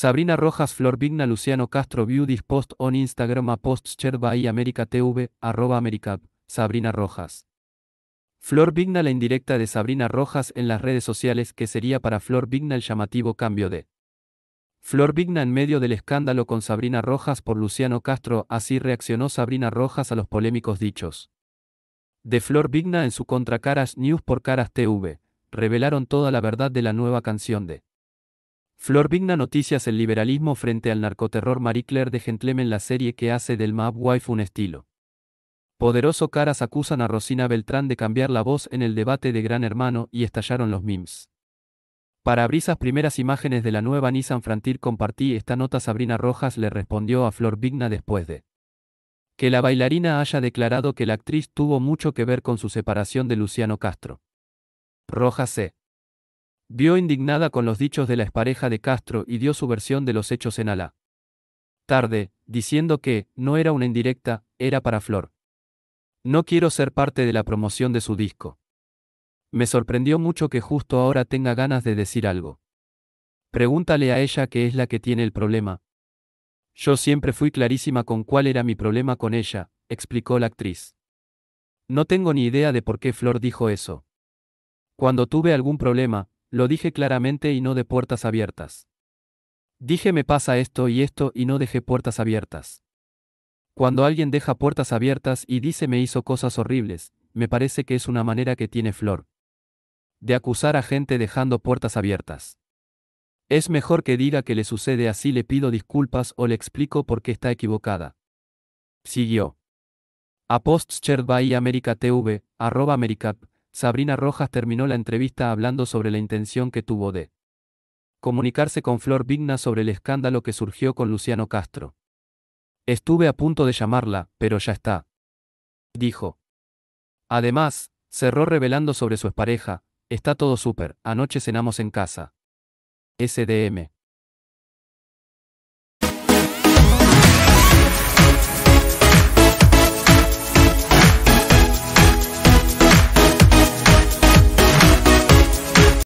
Sabrina Rojas Flor Vigna Luciano Castro Beauties Post on Instagram a Posts Cher by TV, arroba America, Sabrina Rojas. Flor Vigna la indirecta de Sabrina Rojas en las redes sociales que sería para Flor Vigna el llamativo cambio de. Flor Vigna en medio del escándalo con Sabrina Rojas por Luciano Castro, así reaccionó Sabrina Rojas a los polémicos dichos. De Flor Vigna en su contra Caras News por Caras TV, revelaron toda la verdad de la nueva canción de. Flor Vigna Noticias El liberalismo frente al narcoterror Marie Claire de Gentlemen La serie que hace del Mab Wife un estilo. Poderoso caras acusan a Rosina Beltrán de cambiar la voz en el debate de Gran Hermano y estallaron los memes. Para brisas primeras imágenes de la nueva Nissan Frontier compartí esta nota Sabrina Rojas le respondió a Flor Vigna después de que la bailarina haya declarado que la actriz tuvo mucho que ver con su separación de Luciano Castro. Rojas C. Vio indignada con los dichos de la expareja de Castro y dio su versión de los hechos en Alá. Tarde, diciendo que, no era una indirecta, era para Flor. No quiero ser parte de la promoción de su disco. Me sorprendió mucho que justo ahora tenga ganas de decir algo. Pregúntale a ella que es la que tiene el problema. Yo siempre fui clarísima con cuál era mi problema con ella, explicó la actriz. No tengo ni idea de por qué Flor dijo eso. Cuando tuve algún problema, lo dije claramente y no de puertas abiertas. Dije me pasa esto y esto y no dejé puertas abiertas. Cuando alguien deja puertas abiertas y dice me hizo cosas horribles, me parece que es una manera que tiene Flor. De acusar a gente dejando puertas abiertas. Es mejor que diga que le sucede así le pido disculpas o le explico por qué está equivocada. Siguió. A Postschert America TV, arroba Americap, Sabrina Rojas terminó la entrevista hablando sobre la intención que tuvo de comunicarse con Flor Vigna sobre el escándalo que surgió con Luciano Castro. Estuve a punto de llamarla, pero ya está. Dijo. Además, cerró revelando sobre su expareja, está todo súper, anoche cenamos en casa. SDM.